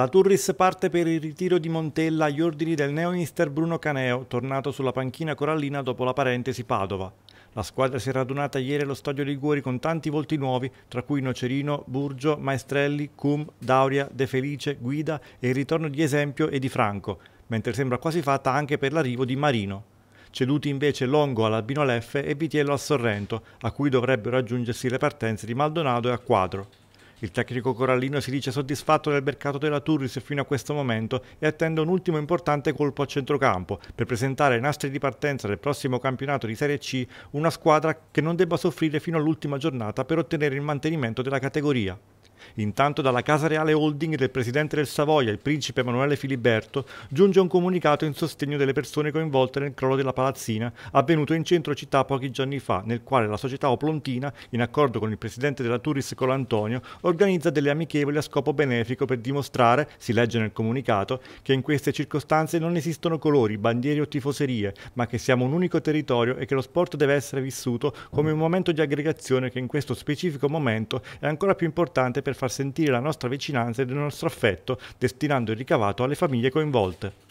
La Turris parte per il ritiro di Montella agli ordini del neo neomister Bruno Caneo, tornato sulla panchina corallina dopo la parentesi Padova. La squadra si è radunata ieri allo Stadio Liguori con tanti volti nuovi, tra cui Nocerino, Burgio, Maestrelli, Cum, Dauria, De Felice, Guida e il ritorno di Esempio e di Franco, mentre sembra quasi fatta anche per l'arrivo di Marino. Ceduti invece Longo all'Albino Leffe e Vitiello a Sorrento, a cui dovrebbero aggiungersi le partenze di Maldonado e a Quadro. Il tecnico corallino si dice soddisfatto del mercato della Turris fino a questo momento e attende un ultimo importante colpo a centrocampo per presentare ai nastri di partenza del prossimo campionato di Serie C una squadra che non debba soffrire fino all'ultima giornata per ottenere il mantenimento della categoria. Intanto dalla Casa Reale Holding del presidente del Savoia, il principe Emanuele Filiberto, giunge un comunicato in sostegno delle persone coinvolte nel crollo della palazzina avvenuto in centro città pochi giorni fa, nel quale la società Oplontina, in accordo con il presidente della Turis Colantonio, organizza delle amichevoli a scopo benefico per dimostrare, si legge nel comunicato, che in queste circostanze non esistono colori, bandiere o tifoserie, ma che siamo un unico territorio e che lo sport deve essere vissuto come un momento di aggregazione che in questo specifico momento è ancora più importante per per far sentire la nostra vicinanza e il nostro affetto, destinando il ricavato alle famiglie coinvolte.